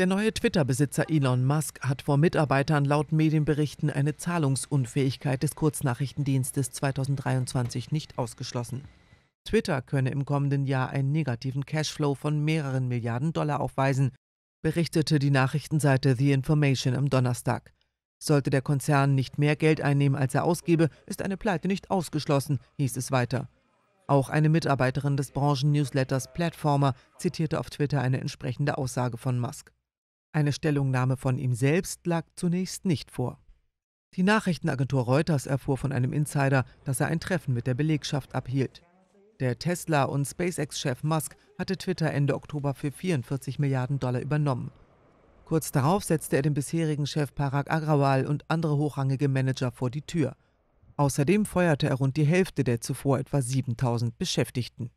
Der neue Twitter-Besitzer Elon Musk hat vor Mitarbeitern laut Medienberichten eine Zahlungsunfähigkeit des Kurznachrichtendienstes 2023 nicht ausgeschlossen. Twitter könne im kommenden Jahr einen negativen Cashflow von mehreren Milliarden Dollar aufweisen, berichtete die Nachrichtenseite The Information am Donnerstag. Sollte der Konzern nicht mehr Geld einnehmen, als er ausgebe, ist eine Pleite nicht ausgeschlossen, hieß es weiter. Auch eine Mitarbeiterin des Branchen-Newsletters Platformer zitierte auf Twitter eine entsprechende Aussage von Musk. Eine Stellungnahme von ihm selbst lag zunächst nicht vor. Die Nachrichtenagentur Reuters erfuhr von einem Insider, dass er ein Treffen mit der Belegschaft abhielt. Der Tesla- und SpaceX-Chef Musk hatte Twitter Ende Oktober für 44 Milliarden Dollar übernommen. Kurz darauf setzte er den bisherigen Chef Parag Agrawal und andere hochrangige Manager vor die Tür. Außerdem feuerte er rund die Hälfte der zuvor etwa 7000 Beschäftigten.